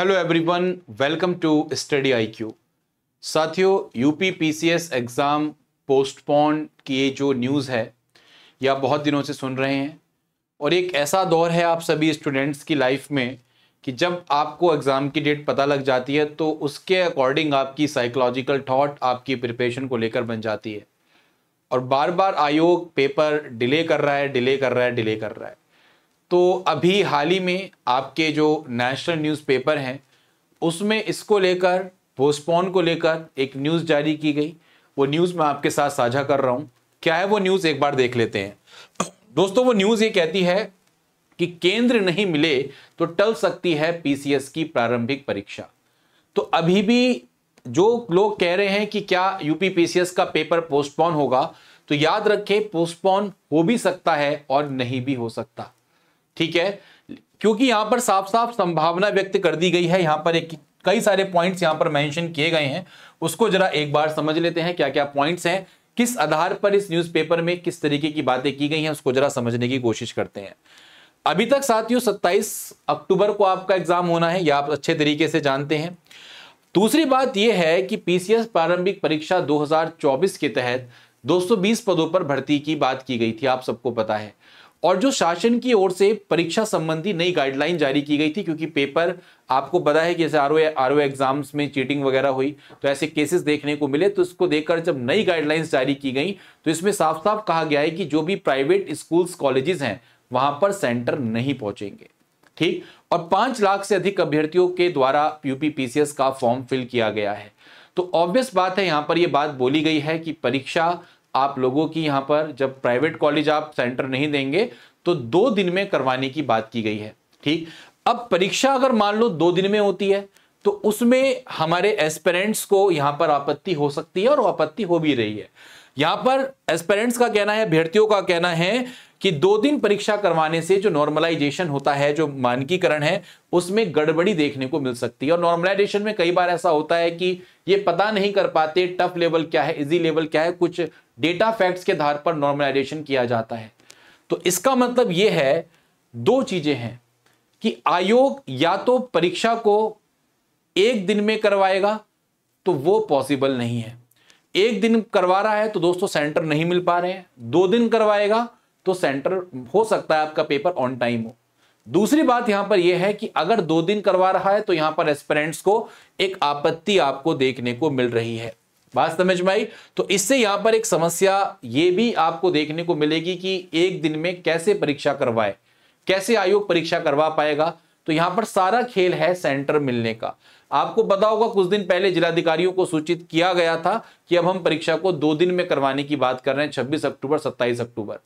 hello everyone welcome to Study IQ साथियों UP PCS exam postpone की ये जो न्यूज़ है ये आप बहुत दिनों से सुन रहे हैं और एक ऐसा दौर है आप सभी स्टूडेंट्स की लाइफ में कि जब आपको एग्ज़ाम की डेट पता लग जाती है तो उसके अकॉर्डिंग आपकी साइकोलॉजिकल थॉट आपकी प्रिपरेशन को लेकर बन जाती है और बार बार आयोग पेपर डिले कर रहा है डिले कर रहा है डिले कर रहा है तो अभी हाल ही में आपके जो नेशनल न्यूज़पेपर हैं उसमें इसको लेकर पोस्टपोन को लेकर एक न्यूज़ जारी की गई वो न्यूज़ मैं आपके साथ साझा कर रहा हूँ क्या है वो न्यूज़ एक बार देख लेते हैं दोस्तों वो न्यूज़ ये कहती है कि केंद्र नहीं मिले तो टल सकती है पीसीएस की प्रारंभिक परीक्षा तो अभी भी जो लोग कह रहे हैं कि क्या यूपी पीसीएस का पेपर पोस्टपोन होगा तो याद रखें पोस्टपोन हो भी सकता है और नहीं भी हो सकता ठीक है क्योंकि यहां पर साफ साफ संभावना व्यक्त कर दी गई है यहां पर एक कई सारे पॉइंट्स यहां पर मेंशन किए गए हैं उसको जरा एक बार समझ लेते हैं क्या क्या पॉइंट्स हैं किस आधार पर इस न्यूज़पेपर में किस तरीके की बातें की गई हैं उसको जरा समझने की कोशिश करते हैं अभी तक साथियों 27 अक्टूबर को आपका एग्जाम होना है यह आप अच्छे तरीके से जानते हैं दूसरी बात यह है कि पीसीएस प्रारंभिक परीक्षा दो के तहत दो पदों पर भर्ती की बात की गई थी आप सबको पता है और जो शासन की ओर से परीक्षा संबंधी नई गाइडलाइन जारी की गई थी क्योंकि पेपर आपको पता है कि जैसे आर आर ओ एग्जाम्स में चीटिंग वगैरह हुई तो ऐसे केसेस देखने को मिले तो इसको देखकर जब नई गाइडलाइंस जारी की गई तो इसमें साफ साफ कहा गया है कि जो भी प्राइवेट स्कूल्स कॉलेजेस हैं वहां पर सेंटर नहीं पहुंचेंगे ठीक और पांच लाख से अधिक अभ्यर्थियों के द्वारा यूपी पीसीएस का फॉर्म फिल किया गया है तो ऑब्वियस बात है यहां पर यह बात बोली गई है कि परीक्षा आप लोगों की यहाँ पर जब प्राइवेट कॉलेज आप सेंटर नहीं देंगे तो दो दिन में करवाने की बात की गई है ठीक अब परीक्षा अगर मान लो दो दिन में होती है तो उसमें हमारे एस्पेरेंट्स को यहाँ पर आपत्ति हो सकती है और आपत्ति हो भी रही है यहाँ पर एस्पेरेंट्स का कहना है अभ्यर्थियों का कहना है कि दो दिन परीक्षा करवाने से जो नॉर्मलाइजेशन होता है जो मानकीकरण है उसमें गड़बड़ी देखने को मिल सकती है और नॉर्मलाइजेशन में कई बार ऐसा होता है कि ये पता नहीं कर पाते टफ लेवल क्या है इजी लेवल क्या है कुछ डेटा फैक्ट्स के आधार पर नॉर्मलाइजेशन किया जाता है तो इसका मतलब यह है दो चीजें हैं कि आयोग या तो परीक्षा को एक दिन में करवाएगा तो वो पॉसिबल नहीं है एक दिन करवा रहा है तो दोस्तों सेंटर नहीं मिल पा रहे हैं दो दिन करवाएगा तो सेंटर हो सकता है आपका पेपर ऑन टाइम हो दूसरी बात यहां पर यह है कि अगर दो दिन करवा रहा है तो यहां पर एस्पेरेंट्स को एक आपत्ति आपको देखने को मिल रही है बात समझ में आई तो इससे यहां पर एक समस्या ये भी आपको देखने को मिलेगी कि एक दिन में कैसे परीक्षा करवाए कैसे आयोग परीक्षा करवा पाएगा तो यहां पर सारा खेल है सेंटर मिलने का आपको पता होगा कुछ दिन पहले जिलाधिकारियों को सूचित किया गया था कि अब हम परीक्षा को दो दिन में करवाने की बात कर रहे हैं छब्बीस अक्टूबर सत्ताईस अक्टूबर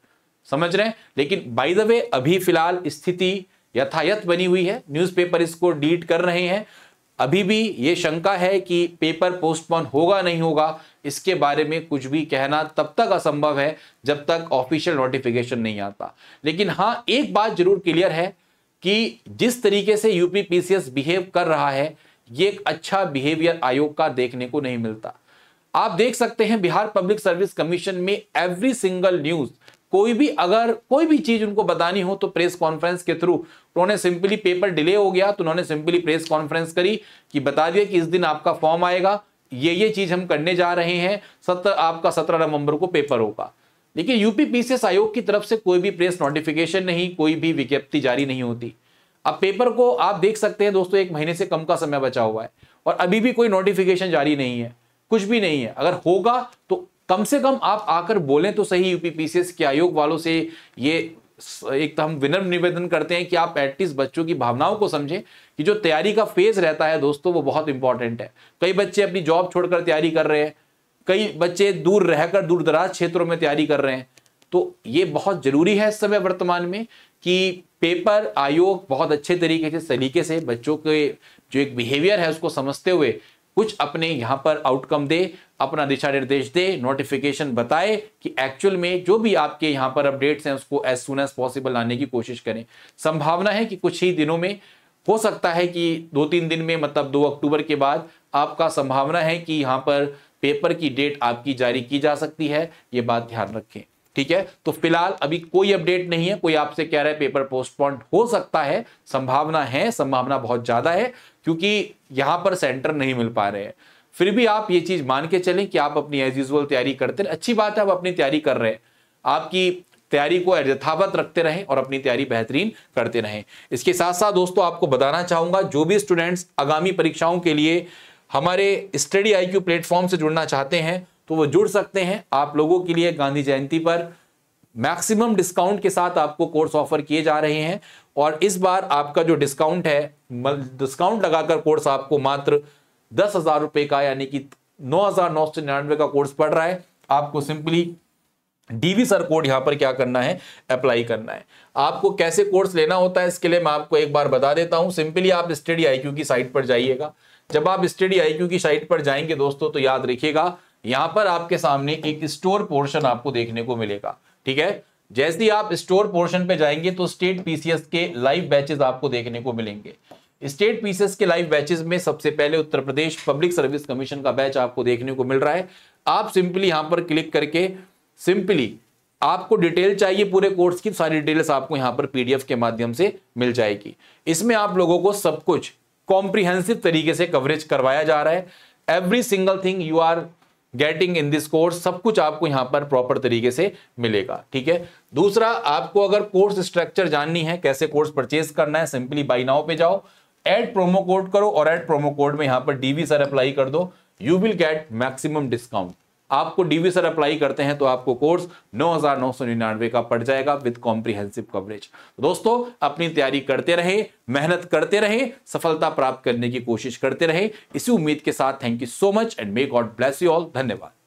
समझ रहे हैं लेकिन बाय द वे अभी फिलहाल स्थिति यथायथ बनी हुई है न्यूज़पेपर इसको डीट कर रहे हैं अभी भी ये शंका है कि पेपर पोस्टपोन होगा नहीं होगा इसके बारे में कुछ भी कहना तब तक असंभव है जब तक ऑफिशियल नोटिफिकेशन नहीं आता लेकिन हाँ एक बात जरूर क्लियर है कि जिस तरीके से यूपी पीसीएस बिहेव कर रहा है ये एक अच्छा बिहेवियर आयोग का देखने को नहीं मिलता आप देख सकते हैं बिहार पब्लिक सर्विस कमीशन में एवरी सिंगल न्यूज़ कोई भी अगर कोई भी चीज उनको बतानी हो तो प्रेस कॉन्फ्रेंस के थ्रू तो उन्होंने सिंपली पेपर डिले हो गया तो उन्होंने सिंपली प्रेस कॉन्फ्रेंस करी कि बता दिया कि इस दिन आपका फॉर्म आएगा ये ये चीज हम करने जा रहे हैं सत्र आपका सत्रह नवंबर को पेपर होगा लेकिन यूपी पीसीएस आयोग की तरफ से कोई भी प्रेस नोटिफिकेशन नहीं कोई भी विज्ञप्ति जारी नहीं होती अब पेपर को आप देख सकते हैं दोस्तों एक महीने से कम का समय बचा हुआ है और अभी भी कोई नोटिफिकेशन जारी नहीं है कुछ भी नहीं है अगर होगा तो कम से कम आप आकर बोलें तो सही यूपीपीसीएस के आयोग वालों से ये एक तो हम विनम्र निवेदन करते हैं कि आप एटलीस्ट बच्चों की भावनाओं को समझें कि जो तैयारी का फेज रहता है दोस्तों वो बहुत इंपॉर्टेंट है कई बच्चे अपनी जॉब छोड़कर तैयारी कर रहे हैं कई बच्चे दूर रहकर दूर दराज क्षेत्रों में तैयारी कर रहे हैं तो ये बहुत जरूरी है इस समय वर्तमान में कि पेपर आयोग बहुत अच्छे तरीके से सलीके से बच्चों के जो एक बिहेवियर है उसको समझते हुए कुछ अपने यहाँ पर आउटकम दे अपना दिशा निर्देश दे नोटिफिकेशन बताए कि एक्चुअल में जो भी आपके यहाँ पर अपडेट्स हैं उसको एज सुन एज पॉसिबल लाने की कोशिश करें संभावना है कि कुछ ही दिनों में हो सकता है कि दो तीन दिन में मतलब दो अक्टूबर के बाद आपका संभावना है कि यहाँ पर पेपर की डेट आपकी जारी की जा सकती है ये बात ध्यान रखें ठीक है तो फिलहाल अभी कोई अपडेट नहीं है कोई आपसे कह रहा है पेपर पोस्टपोन हो सकता है संभावना है संभावना बहुत ज़्यादा है क्योंकि यहां पर सेंटर नहीं मिल पा रहे हैं फिर भी आप ये चीज़ मान के चलें कि आप अपनी एज यूजल तैयारी करते रहे अच्छी बात है आप अपनी तैयारी कर रहे हैं आपकी तैयारी को यथावत रखते रहें और अपनी तैयारी बेहतरीन करते रहें इसके साथ साथ दोस्तों आपको बताना चाहूंगा जो भी स्टूडेंट्स आगामी परीक्षाओं के लिए हमारे स्टडी क्यू प्लेटफॉर्म से जुड़ना चाहते हैं तो वो जुड़ सकते हैं आप लोगों के लिए गांधी जयंती पर मैक्सिमम डिस्काउंट के साथ आपको कोर्स ऑफर किए जा रहे हैं और इस बार आपका जो डिस्काउंट है डिस्काउंट लगाकर कोर्स आपको मात्र दस हजार रुपए का यानी कि नौ हजार नौ सौ निन्यानवे का कोर्स पड़ रहा है आपको सिंपली डीवी सर कोड यहाँ पर क्या करना है अप्लाई करना है आपको कैसे कोर्स लेना होता है इसके लिए मैं आपको एक बार बता देता हूँ सिंपली आप स्टडी आई की साइट पर जाइएगा जब आप स्टडी आई की साइट पर जाएंगे दोस्तों तो याद रखिएगा यहां पर आपके सामने एक स्टोर पोर्शन आपको देखने को मिलेगा ठीक है जैसे ही आप स्टोर पोर्शन पे जाएंगे तो स्टेट पीसीएस के लाइव बैचेस आपको देखने को मिलेंगे स्टेट पीसीएस के लाइव बैचेस में सबसे पहले Uttar Pradesh Public Service Commission का बैच आपको देखने को मिल रहा है आप सिंपली यहां पर क्लिक करके सिंपली आपको डिटेल चाहिए पूरे कोर्स की सारी डिटेल्स आपको यहां पर पीडीएफ के माध्यम से मिल जाएगी इसमें आप लोगों को सब कुछ कॉम्प्रिहेंसिव तरीके से कवरेज करवाया जा रहा है every single thing you are getting in this course सब कुछ आपको यहाँ पर प्रॉपर तरीके से मिलेगा ठीक है दूसरा आपको अगर कोर्स स्ट्रक्चर जाननी है कैसे कोर्स परचेज करना है सिंपली बाई नाउ पे जाओ एड प्रोमो कोड करो और एड प्रोमो कोड में यहाँ पर डीवी सर अप्लाई कर दो you will get maximum discount आपको डीवी सर अप्लाई करते हैं तो आपको कोर्स नौ का पड़ जाएगा विद कॉम्प्रिहेंसिव कवरेज दोस्तों अपनी तैयारी करते रहे मेहनत करते रहे सफलता प्राप्त करने की कोशिश करते रहे इसी उम्मीद के साथ thank you so much and may God bless you all धन्यवाद